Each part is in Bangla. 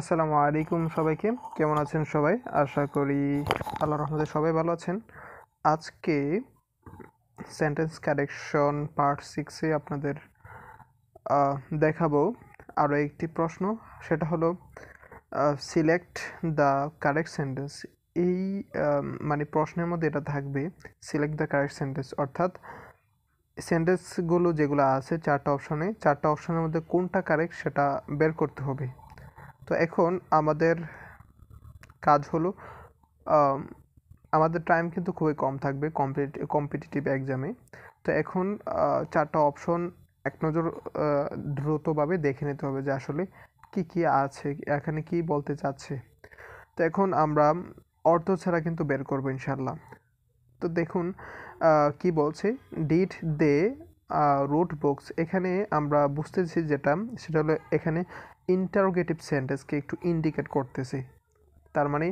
আসসালামু আলাইকুম সবাইকে কেমন আছেন সবাই আশা করি আল্লাহ রহমতে সবাই ভালো আছেন আজকে সেন্টেন্স কারেকশন পার্ট সিক্সে আপনাদের দেখাবো আরও একটি প্রশ্ন সেটা হলো সিলেক্ট দ্য কারেক্ট সেন্টেন্স এই মানে প্রশ্নের মধ্যে এটা থাকবে সিলেক্ট দ্য কারেক্ট সেন্টেন্স অর্থাৎ সেন্টেন্সগুলো যেগুলো আছে চারটা অপশনে চারটা অপশনের মধ্যে কোনটা কারেক্ট সেটা বের করতে হবে তো এখন আমাদের কাজ হলো আমাদের টাইম কিন্তু খুবই কম থাকবে কম্পিটিটিভ কম্পিটিটিভ এক্সামে তো এখন চারটা অপশন এক নজর দ্রুতভাবে দেখে নিতে হবে যে আসলে কি কি আছে এখানে কি বলতে চাচ্ছে তো এখন আমরা অর্থ ছাড়া কিন্তু বের করব ইনশাল্লাহ তো দেখুন কি বলছে ডিড দে রুট বুকস এখানে আমরা বুঝতেছি যেটা সেটা হলো এখানে ইন্টারোগেটিভ সেন্টেন্সকে একটু ইন্ডিকেট করতেছে তার মানে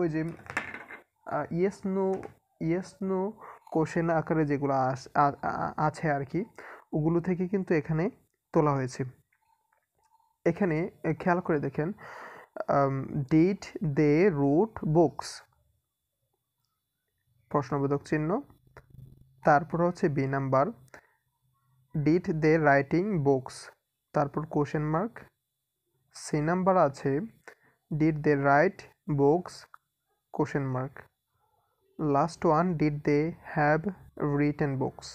ওই যে yes no yes no question আকারে যেগুলো আছে আর কি ওগুলো থেকে কিন্তু এখানে তোলা হয়েছে এখানে খেয়াল করে দেখেন ডিট দে রুট বুকস প্রশ্নবোধক চিহ্ন তারপর হচ্ছে B number did they writing books তারপর কোশ্চেন মার্ক সে নাম্বার আছে did they write books question mark last one did they have written books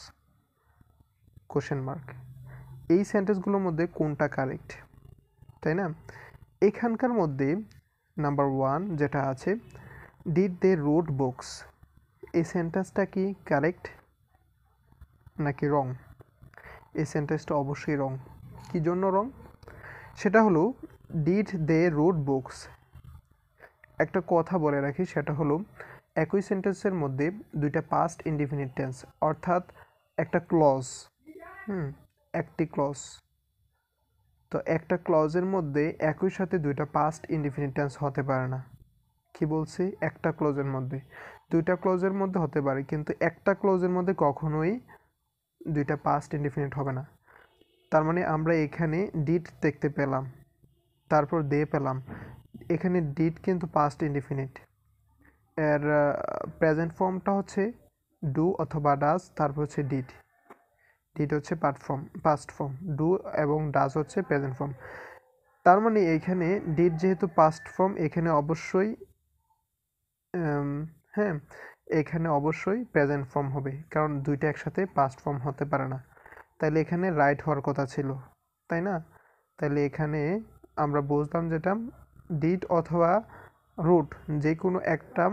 question mark এই সেন্টেন্সগুলোর মধ্যে কোনটা কারেক্ট তাই না এখানকার মধ্যে নাম্বার ওয়ান যেটা আছে ডিড দে রোড বুকস এই সেন্টেন্সটা কি কারেক্ট নাকি রং এই সেন্টেন্সটা অবশ্যই রং কী জন্য রং সেটা হলো ডিড দে রোড বুকস একটা কথা বলে রাখি সেটা হলো একই সেন্টেন্সের মধ্যে দুইটা পাস্ট ইনডিফিনিট টেন্স অর্থাৎ একটা ক্লজ হুম একটি ক্লজ তো একটা ক্লজের মধ্যে একই সাথে দুইটা পাস্ট ইনডিফিনিট টেন্স হতে পারে না কি বলছি একটা ক্লজের মধ্যে দুইটা ক্লজের মধ্যে হতে পারে কিন্তু একটা ক্লজের মধ্যে কখনোই দুইটা পাস্ট ইনডিফিনিট হবে না তার মানে আমরা এখানে ডিড দেখতে পেলাম তারপর দে পেলাম এখানে ডিড কিন্তু পাস্ট ইনডিফিনিট এর প্রেজেন্ট ফর্মটা হচ্ছে ডু অথবা ডাস তারপর হচ্ছে ডিড ডিড হচ্ছে part form past form do এবং ডাস হচ্ছে প্রেজেন্ট ফর্ম তার মানে এখানে ডিড যেহেতু পাস্ট ফর্ম এখানে অবশ্যই হ্যাঁ এখানে অবশ্যই প্রেজেন্ট ফর্ম হবে কারণ দুইটা একসাথে পাস্ট ফর্ম হতে পারে না তাহলে এখানে রাইট হওয়ার কথা ছিল তাই না তাহলে এখানে আমরা বুঝলাম যেটা ডিট অথবা রুট যে কোনো একটা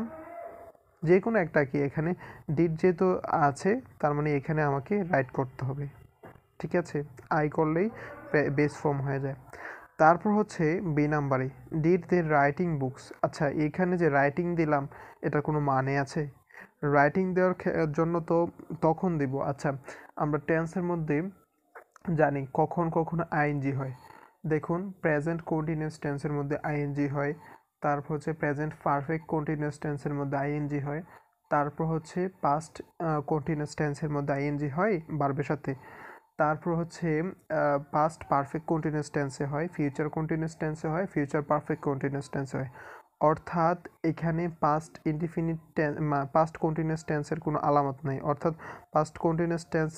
যে কোনো একটা কি এখানে ডিট যেহেতু আছে তার মানে এখানে আমাকে রাইট করতে হবে ঠিক আছে আই করলেই বেস ফর্ম হয়ে যায় তারপর হচ্ছে বি নাম্বারে ডিট দে রাইটিং বুকস আচ্ছা এখানে যে রাইটিং দিলাম এটা কোনো মানে আছে রাইটিং দেওয়ার জন্য তো তখন দিব আচ্ছা আমরা টেন্সের মধ্যে জানি কখন কখন আইএনজি হয় দেখুন প্রেজেন্ট কন্টিনিউস টেন্সের মধ্যে আইএনজি হয় তারপর হচ্ছে প্রেজেন্ট পারফেক্ট কন্টিনিউস টেন্সের মধ্যে আইএনজি হয় তারপর হচ্ছে পাস্ট কন্টিনিউস টেন্সের মধ্যে আইএনজি হয় বারবের সাথে তারপর হচ্ছে পাস্ট পারফেক্ট কন্টিনিউস টেন্সে হয় ফিউচার কন্টিনিউস টেন্সে হয় ফিউচার পারফেক্ট কন্টিনিউস টেন্সে হয় অর্থাৎ এখানে পাস্ট ইনডিফিনিট পাস্ট কন্টিনিউস টেন্সের কোনো আলামত নাই অর্থাৎ পাস্ট কন্টিনিউস টেন্স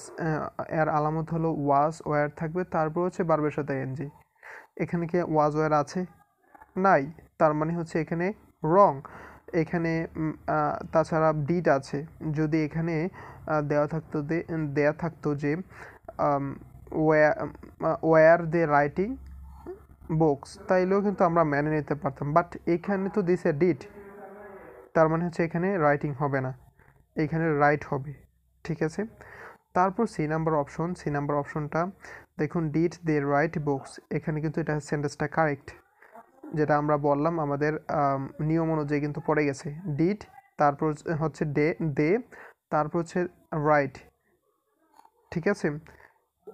এর আলামত হলো ওয়াজ ওয়ার থাকবে তারপর হচ্ছে বারবের সাথে এনজি এখানে কি ওয়াজ ওয়ার আছে নাই তার মানে হচ্ছে এখানে রং এখানে তাছাড়া ডিট আছে যদি এখানে দেওয়া থাকতো দেয়া থাকতো যে ওয়ার দে রাইটিং বুকস তাইলেও কিন্তু আমরা মেনে নিতে পারতাম বাট এখানে তো দিছে ডিট তার মানে হচ্ছে এখানে রাইটিং হবে না এখানে রাইট হবে ঠিক আছে তারপর C number option C number অপশনটা দেখুন ডিট দে রাইট বুকস এখানে কিন্তু এটা সেন্টেন্সটা কারেক্ট যেটা আমরা বললাম আমাদের নিয়ম অনুযায়ী কিন্তু পড়ে গেছে ডিট তারপর হচ্ছে ডে দে তারপর হচ্ছে রাইট ঠিক আছে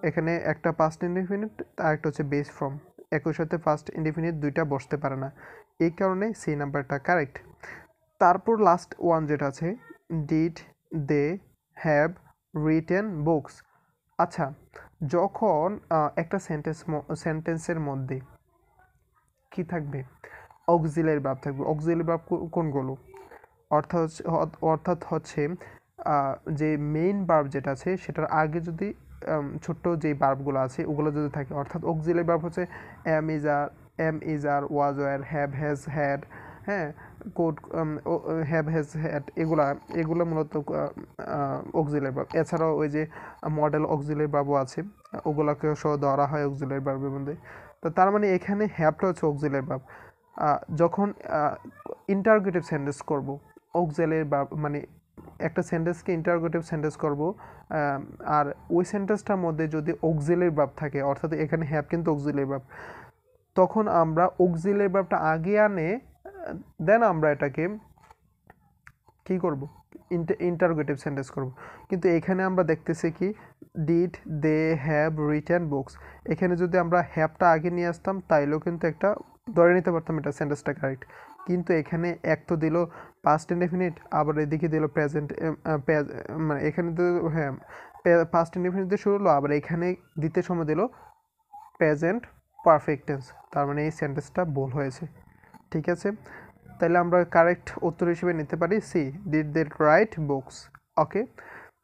এখানে একটা পাস্ট ইন্ডিফিনিট আর একটা হচ্ছে বেস ফ্রম একই সাথে ফার্স্ট ইন্ডিফিনিট দুইটা বসতে পারে না এই কারণে সি নাম্বারটা কারেক্ট তারপর লাস্ট ওয়ান যেটা আছে did they have written books আচ্ছা যখন একটা সেন্টেন্স সেন্টেন্সের মধ্যে কি থাকবে অক্সিলের ভাব থাকবে অক্সিলের ভাব কোনগুলো অর্থাৎ অর্থাৎ হচ্ছে যে মেইন বার্ব যেটা আছে সেটার আগে যদি ছোট্ট যে বার্বগুলো আছে ওগুলো যদি থাকে অর্থাৎ অক্সিলারি বার্ব হচ্ছে am is are am is are was were have has had হ্যাঁ কোড হ্যাভ হ্যাজ হ্যাড এগুলা এগুলো মূলত অক্সিলারি বার্ব এছাড়াও ওই যে মডেল অক্সিলারি বার্বও আছে ওগুলোকে সহ ধরা হয় অক্সিলারি বার্বের মধ্যে তো তার মানে এখানে হ্যাপটা হচ্ছে অক্সিলারি বার্ব যখন ইন্টারগেটিভ সেন্টেন্স করব অক্সিলারি বার্ব মানে একটা সেন্টেন্সকে ইন্টারগেটিভ সেন্টেন্স করব আর ওই সেন্টেন্সটার মধ্যে যদি অক্সিলের ভাব থাকে অর্থাৎ এখানে হ্যাপ কিন্তু অক্সিলের ভাব তখন আমরা অক্সিলের ভাবটা আগে আনে দেন আমরা এটাকে কি করব ইন্টারগেটিভ সেন্টেন্স করব কিন্তু এখানে আমরা দেখতেছি কি did they have written books এখানে যদি আমরা হ্যাপটা আগে নিয়ে আসতাম তাইলেও কিন্তু একটা ধরে নিতে পারতাম এটা সেন্টেন্সটা কারেক্ট কিন্তু এখানে এক তো দিল পাস্ট ইনডেফিনিট আবার এদিকে দিল প্রেজেন্ট মানে এখানে তো হ্যাঁ পাস্ট ইনডেফিনিট দিয়ে শুরু হলো আবার এখানে দিতে সময় দিল প্রেজেন্ট পারফেক্ট টেন্স তার মানে এই সেন্টেন্সটা ভুল হয়েছে ঠিক আছে তাহলে আমরা কারেক্ট উত্তর হিসেবে নিতে পারি C did they write books okay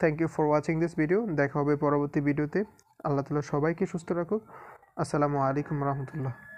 thank you for watching this video দেখা হবে পরবর্তী ভিডিওতে আল্লাহ তালা সবাইকে সুস্থ রাখুক আসসালামু আলাইকুম রহমতুল্লাহ